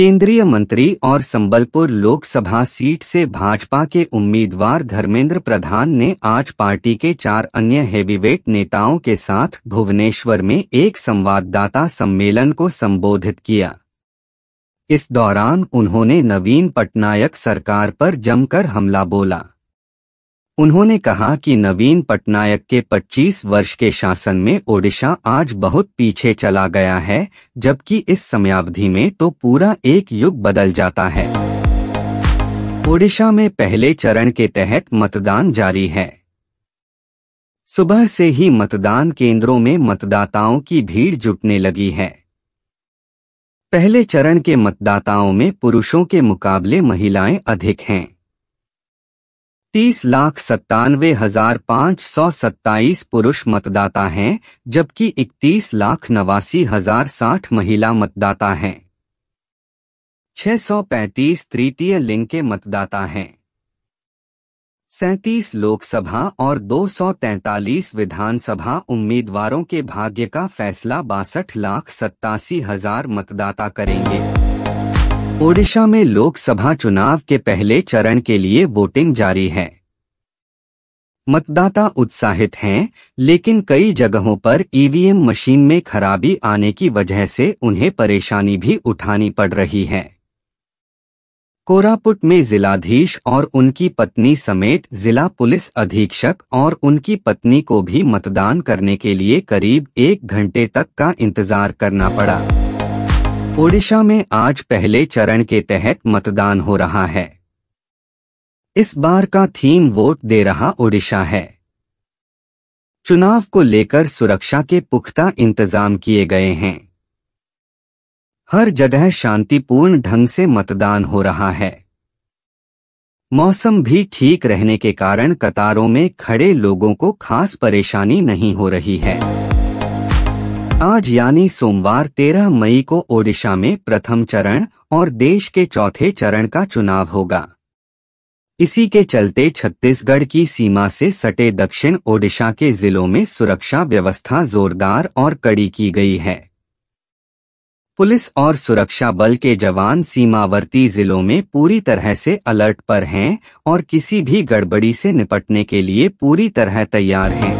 केंद्रीय मंत्री और संबलपुर लोकसभा सीट से भाजपा के उम्मीदवार धर्मेंद्र प्रधान ने आज पार्टी के चार अन्य हैवीवेट नेताओं के साथ भुवनेश्वर में एक संवाददाता सम्मेलन को संबोधित किया इस दौरान उन्होंने नवीन पटनायक सरकार पर जमकर हमला बोला उन्होंने कहा कि नवीन पटनायक के 25 वर्ष के शासन में ओडिशा आज बहुत पीछे चला गया है जबकि इस समयावधि में तो पूरा एक युग बदल जाता है ओडिशा में पहले चरण के तहत मतदान जारी है सुबह से ही मतदान केंद्रों में मतदाताओं की भीड़ जुटने लगी है पहले चरण के मतदाताओं में पुरुषों के मुकाबले महिलाएं अधिक हैं तीस लाख सत्तानवे हजार पाँच सौ सत्ताईस पुरुष मतदाता हैं जबकि इकतीस लाख नवासी हजार साठ महिला मतदाता हैं सौ पैंतीस तृतीय लिंग के मतदाता हैं सैतीस लोकसभा और 243 विधानसभा उम्मीदवारों के भाग्य का फैसला बासठ लाख सत्तासी हजार मतदाता करेंगे ओडिशा में लोकसभा चुनाव के पहले चरण के लिए वोटिंग जारी है मतदाता उत्साहित हैं लेकिन कई जगहों पर ईवीएम मशीन में खराबी आने की वजह से उन्हें परेशानी भी उठानी पड़ रही है कोरापुट में जिलाधीश और उनकी पत्नी समेत जिला पुलिस अधीक्षक और उनकी पत्नी को भी मतदान करने के लिए करीब एक घंटे तक का इंतजार करना पड़ा ओडिशा में आज पहले चरण के तहत मतदान हो रहा है इस बार का थीम वोट दे रहा ओडिशा है चुनाव को लेकर सुरक्षा के पुख्ता इंतजाम किए गए हैं हर जगह शांतिपूर्ण ढंग से मतदान हो रहा है मौसम भी ठीक रहने के कारण कतारों में खड़े लोगों को खास परेशानी नहीं हो रही है आज यानी सोमवार 13 मई को ओडिशा में प्रथम चरण और देश के चौथे चरण का चुनाव होगा इसी के चलते छत्तीसगढ़ की सीमा से सटे दक्षिण ओडिशा के जिलों में सुरक्षा व्यवस्था जोरदार और कड़ी की गई है पुलिस और सुरक्षा बल के जवान सीमावर्ती जिलों में पूरी तरह से अलर्ट पर हैं और किसी भी गड़बड़ी से निपटने के लिए पूरी तरह तैयार हैं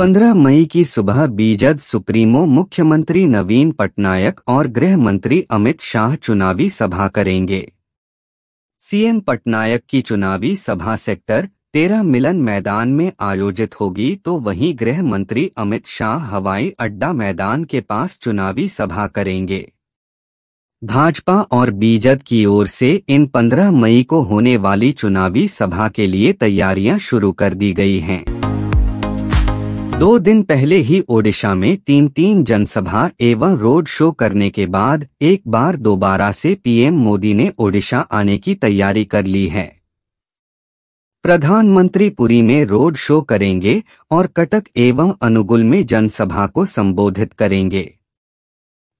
15 मई की सुबह बीजद सुप्रीमो मुख्यमंत्री नवीन पटनायक और गृह मंत्री अमित शाह चुनावी सभा करेंगे सीएम पटनायक की चुनावी सभा सेक्टर तेरह मिलन मैदान में आयोजित होगी तो वहीं गृह मंत्री अमित शाह हवाई अड्डा मैदान के पास चुनावी सभा करेंगे भाजपा और बीजद की ओर से इन 15 मई को होने वाली चुनावी सभा के लिए तैयारियां शुरू कर दी गई हैं दो दिन पहले ही ओडिशा में तीन तीन जनसभा एवं रोड शो करने के बाद एक बार दोबारा से पीएम मोदी ने ओडिशा आने की तैयारी कर ली है प्रधानमंत्री पुरी में रोड शो करेंगे और कटक एवं अनुगुल में जनसभा को संबोधित करेंगे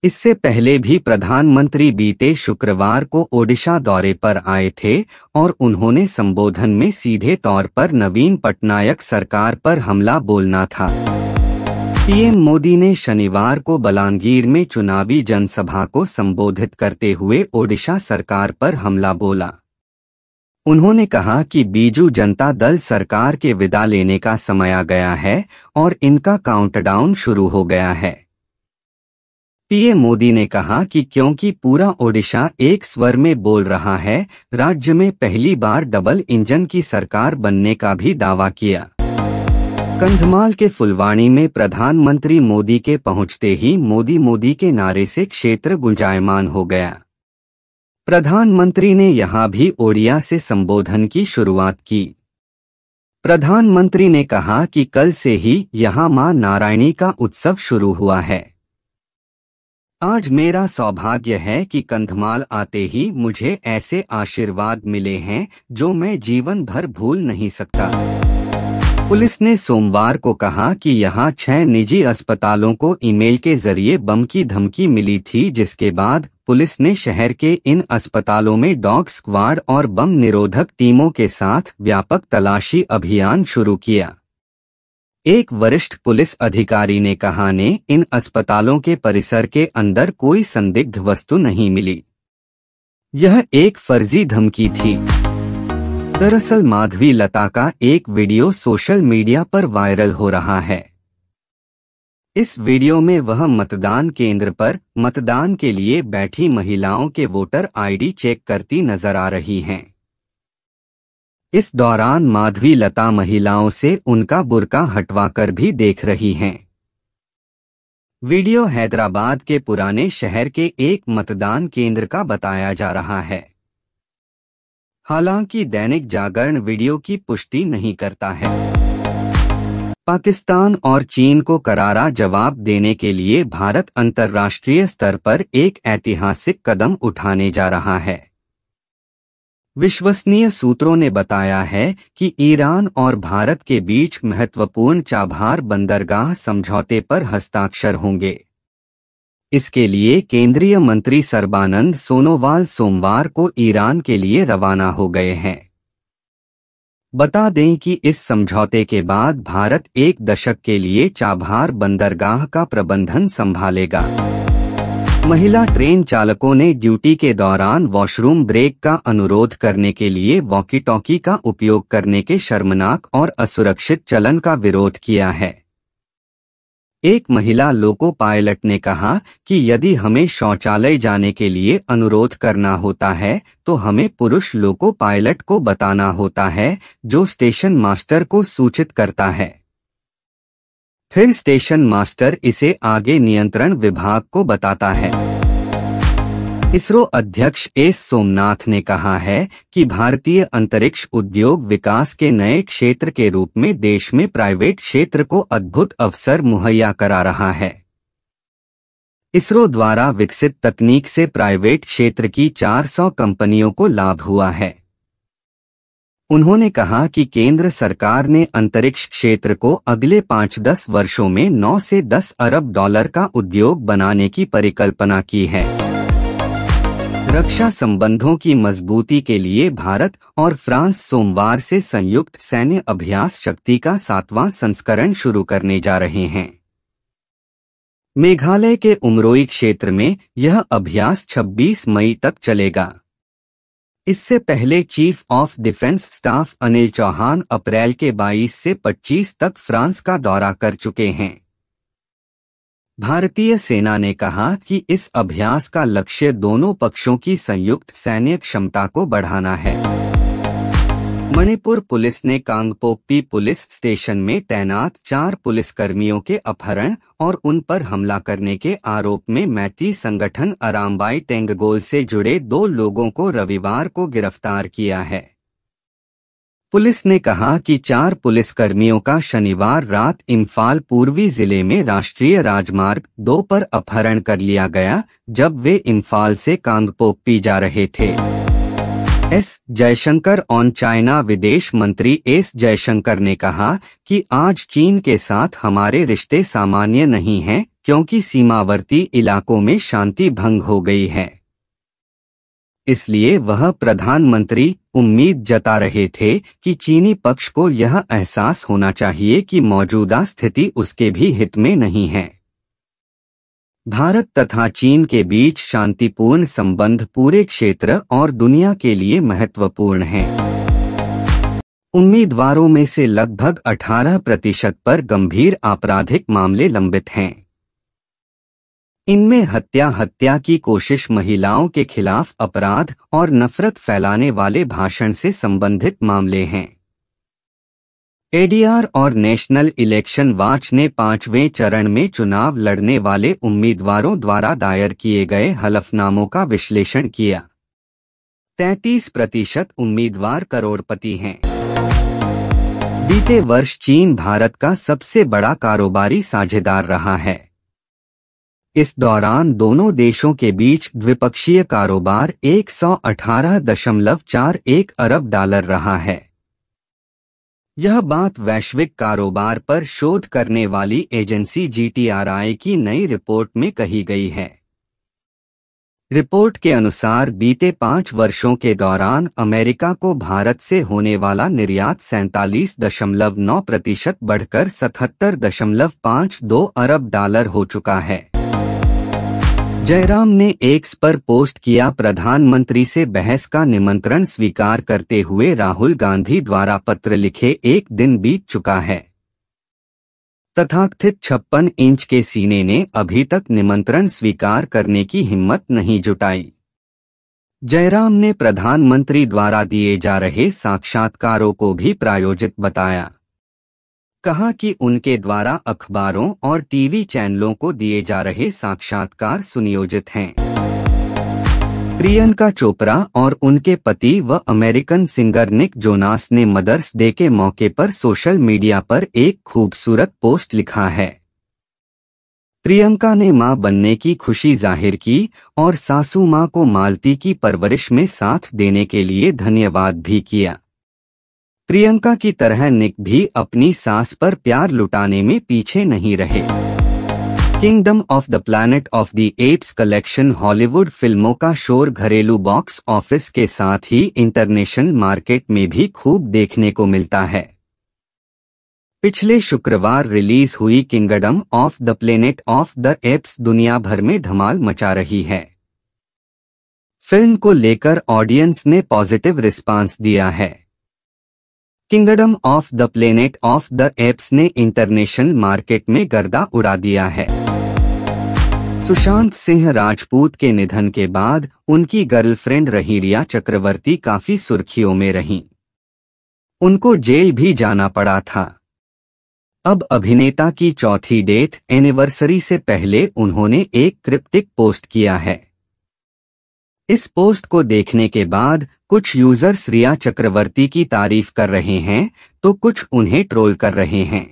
इससे पहले भी प्रधानमंत्री बीते शुक्रवार को ओडिशा दौरे पर आए थे और उन्होंने संबोधन में सीधे तौर पर नवीन पटनायक सरकार पर हमला बोलना था पीएम मोदी ने शनिवार को बलांगीर में चुनावी जनसभा को संबोधित करते हुए ओडिशा सरकार पर हमला बोला उन्होंने कहा कि बीजू जनता दल सरकार के विदा लेने का समय आ गया है और इनका काउंटडाउन शुरू हो गया है पीएम मोदी ने कहा कि क्योंकि पूरा ओडिशा एक स्वर में बोल रहा है राज्य में पहली बार डबल इंजन की सरकार बनने का भी दावा किया कंधमाल के फुलवाणी में प्रधानमंत्री मोदी के पहुंचते ही मोदी मोदी के नारे से क्षेत्र गुंजायमान हो गया प्रधानमंत्री ने यहां भी ओडिया से संबोधन की शुरुआत की प्रधानमंत्री ने कहा कि कल से ही यहां मां नारायणी का उत्सव शुरू हुआ है आज मेरा सौभाग्य है कि कंधमाल आते ही मुझे ऐसे आशीर्वाद मिले हैं जो मैं जीवन भर भूल नहीं सकता पुलिस ने सोमवार को कहा कि यहां छह निजी अस्पतालों को ईमेल के जरिए बम की धमकी मिली थी जिसके बाद पुलिस ने शहर के इन अस्पतालों में डॉग स्क्वाड और बम निरोधक टीमों के साथ व्यापक तलाशी अभियान शुरू किया एक वरिष्ठ पुलिस अधिकारी ने कहा ने इन अस्पतालों के परिसर के अंदर कोई संदिग्ध वस्तु नहीं मिली यह एक फर्जी धमकी थी दरअसल माधवी लता का एक वीडियो सोशल मीडिया पर वायरल हो रहा है इस वीडियो में वह मतदान केंद्र पर मतदान के लिए बैठी महिलाओं के वोटर आईडी चेक करती नजर आ रही हैं इस दौरान माधवी लता महिलाओं से उनका बुरका हटवाकर भी देख रही हैं वीडियो हैदराबाद के पुराने शहर के एक मतदान केंद्र का बताया जा रहा है हालांकि दैनिक जागरण वीडियो की पुष्टि नहीं करता है पाकिस्तान और चीन को करारा जवाब देने के लिए भारत अंतर्राष्ट्रीय स्तर पर एक ऐतिहासिक कदम उठाने जा रहा है विश्वसनीय सूत्रों ने बताया है कि ईरान और भारत के बीच महत्वपूर्ण चाबहार बंदरगाह समझौते पर हस्ताक्षर होंगे इसके लिए केंद्रीय मंत्री सर्बानंद सोनोवाल सोमवार को ईरान के लिए रवाना हो गए हैं बता दें कि इस समझौते के बाद भारत एक दशक के लिए चाबहार बंदरगाह का प्रबंधन संभालेगा महिला ट्रेन चालकों ने ड्यूटी के दौरान वॉशरूम ब्रेक का अनुरोध करने के लिए वॉकी टॉकी का उपयोग करने के शर्मनाक और असुरक्षित चलन का विरोध किया है एक महिला लोको पायलट ने कहा कि यदि हमें शौचालय जाने के लिए अनुरोध करना होता है तो हमें पुरुष लोको पायलट को बताना होता है जो स्टेशन मास्टर को सूचित करता है फिर स्टेशन मास्टर इसे आगे नियंत्रण विभाग को बताता है इसरो अध्यक्ष एस सोमनाथ ने कहा है कि भारतीय अंतरिक्ष उद्योग विकास के नए क्षेत्र के रूप में देश में प्राइवेट क्षेत्र को अद्भुत अवसर मुहैया करा रहा है इसरो द्वारा विकसित तकनीक से प्राइवेट क्षेत्र की 400 कंपनियों को लाभ हुआ है उन्होंने कहा कि केंद्र सरकार ने अंतरिक्ष क्षेत्र को अगले पाँच दस वर्षों में नौ से दस अरब डॉलर का उद्योग बनाने की परिकल्पना की है रक्षा संबंधों की मजबूती के लिए भारत और फ्रांस सोमवार से संयुक्त सैन्य अभ्यास शक्ति का सातवां संस्करण शुरू करने जा रहे हैं मेघालय के उमरोई क्षेत्र में यह अभ्यास 26 मई तक चलेगा इससे पहले chief of defence staff Anil Chauhan अप्रैल के 22 से 25 तक फ्रांस का दौरा कर चुके हैं भारतीय सेना ने कहा कि इस अभ्यास का लक्ष्य दोनों पक्षों की संयुक्त सैन्य क्षमता को बढ़ाना है मणिपुर पुलिस ने कांगपोपी पुलिस स्टेशन में तैनात चार पुलिसकर्मियों के अपहरण और उन पर हमला करने के आरोप में मैती संगठन अरामबाई तेंगोल से जुड़े दो लोगों को रविवार को गिरफ्तार किया है पुलिस ने कहा कि चार पुलिसकर्मियों का शनिवार रात इम्फाल पूर्वी जिले में राष्ट्रीय राजमार्ग दो पर अपहरण कर लिया गया जब वे इम्फाल से कांगपोक्पी जा रहे थे एस जयशंकर ऑन चाइना विदेश मंत्री एस जयशंकर ने कहा कि आज चीन के साथ हमारे रिश्ते सामान्य नहीं हैं क्योंकि सीमावर्ती इलाकों में शांति भंग हो गई है इसलिए वह प्रधानमंत्री उम्मीद जता रहे थे कि चीनी पक्ष को यह एहसास होना चाहिए कि मौजूदा स्थिति उसके भी हित में नहीं है भारत तथा चीन के बीच शांतिपूर्ण संबंध पूरे क्षेत्र और दुनिया के लिए महत्वपूर्ण हैं। उम्मीदवारों में से लगभग 18 प्रतिशत पर गंभीर आपराधिक मामले लंबित हैं इनमें हत्या हत्या की कोशिश महिलाओं के खिलाफ अपराध और नफरत फैलाने वाले भाषण से संबंधित मामले हैं एडीआर और नेशनल इलेक्शन वाच ने पांचवें चरण में चुनाव लड़ने वाले उम्मीदवारों द्वारा दायर किए गए हलफनामों का विश्लेषण किया 33 प्रतिशत उम्मीदवार करोड़पति हैं बीते वर्ष चीन भारत का सबसे बड़ा कारोबारी साझेदार रहा है इस दौरान दोनों देशों के बीच द्विपक्षीय कारोबार 118.41 अरब डॉलर रहा है यह बात वैश्विक कारोबार पर शोध करने वाली एजेंसी जीटीआरआई की नई रिपोर्ट में कही गई है रिपोर्ट के अनुसार बीते पाँच वर्षों के दौरान अमेरिका को भारत से होने वाला निर्यात सैंतालीस दशमलव नौ प्रतिशत बढ़कर सतहत्तर दशमलव पाँच दो अरब डॉलर हो चुका है जयराम ने एक्स पर पोस्ट किया प्रधानमंत्री से बहस का निमंत्रण स्वीकार करते हुए राहुल गांधी द्वारा पत्र लिखे एक दिन बीत चुका है तथाकथित छप्पन इंच के सीने ने अभी तक निमंत्रण स्वीकार करने की हिम्मत नहीं जुटाई जयराम ने प्रधानमंत्री द्वारा दिए जा रहे साक्षात्कारों को भी प्रायोजित बताया कहा कि उनके द्वारा अखबारों और टीवी चैनलों को दिए जा रहे साक्षात्कार सुनियोजित हैं प्रियंका चोपड़ा और उनके पति व अमेरिकन सिंगर निक जोनास ने मदर्स डे के मौके पर सोशल मीडिया पर एक खूबसूरत पोस्ट लिखा है प्रियंका ने मां बनने की खुशी जाहिर की और सासू मां को मालती की परवरिश में साथ देने के लिए धन्यवाद भी किया प्रियंका की तरह निक भी अपनी सास पर प्यार लुटाने में पीछे नहीं रहे Kingdom of the Planet of the Apes collection Hollywood फिल्मों का शोर घरेलू बॉक्स ऑफिस के साथ ही इंटरनेशनल मार्केट में भी खूब देखने को मिलता है पिछले शुक्रवार रिलीज हुई Kingdom of the Planet of the Apes दुनिया भर में धमाल मचा रही है फिल्म को लेकर ऑडियंस ने पॉजिटिव रिस्पांस दिया है Kingdom of the Planet of the Apes ने इंटरनेशनल मार्केट में गर्दा उड़ा दिया है सुशांत सिंह राजपूत के निधन के बाद उनकी गर्लफ्रेंड रहीरिया चक्रवर्ती काफी सुर्खियों में रहीं। उनको जेल भी जाना पड़ा था अब अभिनेता की चौथी डेथ एनिवर्सरी से पहले उन्होंने एक क्रिप्टिक पोस्ट किया है इस पोस्ट को देखने के बाद कुछ यूजर्स रिया चक्रवर्ती की तारीफ कर रहे हैं तो कुछ उन्हें ट्रोल कर रहे हैं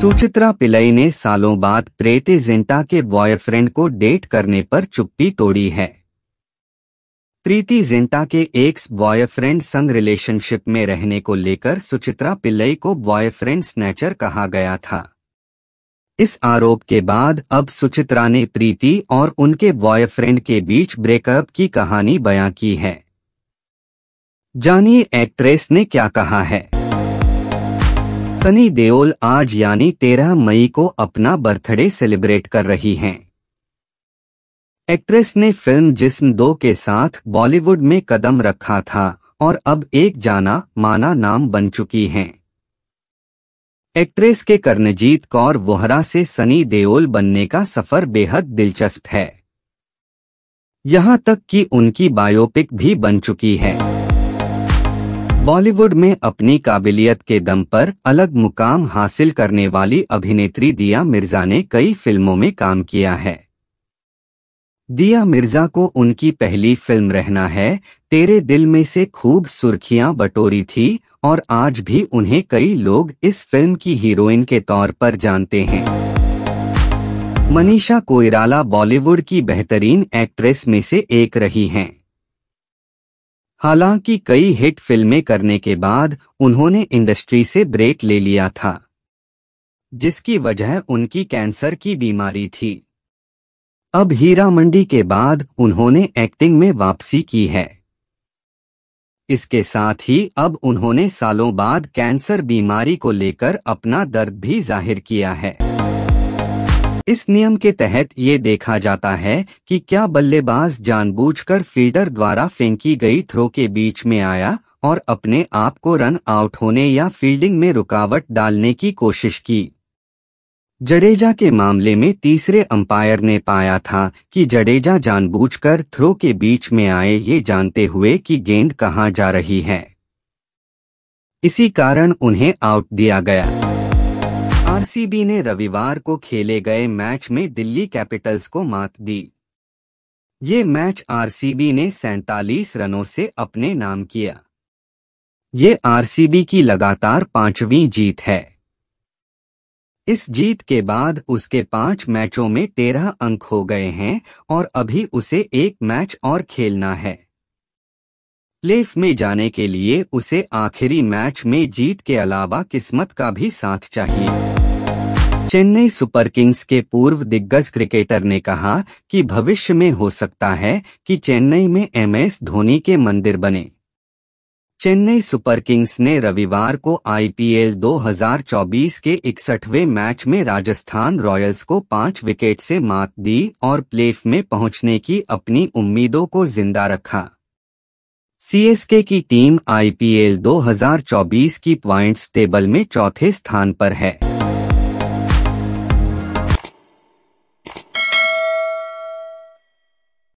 सुचित्रा पिलई ने सालों बाद प्रेति जिंटा के बॉयफ्रेंड को डेट करने पर चुप्पी तोड़ी है प्रीति जिंटा के एक्स बॉयफ्रेंड संग रिलेशनशिप में रहने को लेकर सुचित्रा पिल्लई को बॉयफ्रेंड स्नैचर कहा गया था इस आरोप के बाद अब सुचित्रा ने प्रीति और उनके बॉयफ्रेंड के बीच ब्रेकअप की कहानी बयां की है जानिए एक्ट्रेस ने क्या कहा है सनी देओल आज यानी 13 मई को अपना बर्थडे सेलिब्रेट कर रही हैं। एक्ट्रेस ने फिल्म जिस्म दो के साथ बॉलीवुड में कदम रखा था और अब एक जाना माना नाम बन चुकी हैं। एक्ट्रेस के कर्णजीत कौर वोहरा से सनी देओल बनने का सफर बेहद दिलचस्प है यहां तक कि उनकी बायोपिक भी बन चुकी है बॉलीवुड में अपनी काबिलियत के दम पर अलग मुकाम हासिल करने वाली अभिनेत्री दिया मिर्जा ने कई फिल्मों में काम किया है दिया मिर्जा को उनकी पहली फिल्म रहना है तेरे दिल में से खूब सुर्खियां बटोरी थी और आज भी उन्हें कई लोग इस फिल्म की हीरोइन के तौर पर जानते हैं मनीषा कोइराला बॉलीवुड की बेहतरीन एक्ट्रेस में से एक रही हैं हालांकि कई हिट फिल्में करने के बाद उन्होंने इंडस्ट्री से ब्रेक ले लिया था जिसकी वजह उनकी कैंसर की बीमारी थी अब हीरा मंडी के बाद उन्होंने एक्टिंग में वापसी की है इसके साथ ही अब उन्होंने सालों बाद कैंसर बीमारी को लेकर अपना दर्द भी जाहिर किया है इस नियम के तहत ये देखा जाता है कि क्या बल्लेबाज जानबूझकर फील्डर द्वारा फेंकी गई थ्रो के बीच में आया और अपने आप को रन आउट होने या फील्डिंग में रुकावट डालने की कोशिश की जडेजा के मामले में तीसरे अंपायर ने पाया था कि जडेजा जानबूझकर थ्रो के बीच में आए ये जानते हुए कि गेंद कहां जा रही है इसी कारण उन्हें आउट दिया गया आरसीबी ने रविवार को खेले गए मैच में दिल्ली कैपिटल्स को मात दी ये मैच आरसीबी ने सैतालीस रनों से अपने नाम किया ये आरसीबी की लगातार पांचवी जीत है इस जीत के बाद उसके पांच मैचों में तेरह अंक हो गए हैं और अभी उसे एक मैच और खेलना है लेफ में जाने के लिए उसे आखिरी मैच में जीत के अलावा किस्मत का भी साथ चाहिए चेन्नई सुपर किंग्स के पूर्व दिग्गज क्रिकेटर ने कहा कि भविष्य में हो सकता है कि चेन्नई में एमएस धोनी के मंदिर बने चेन्नई सुपर किंग्स ने रविवार को आईपीएल 2024 के इकसठवें मैच में राजस्थान रॉयल्स को पांच विकेट से मात दी और प्लेफ में पहुंचने की अपनी उम्मीदों को जिंदा रखा सीएसके की टीम आईपीएल 2024 की पॉइंट्स टेबल में चौथे स्थान पर है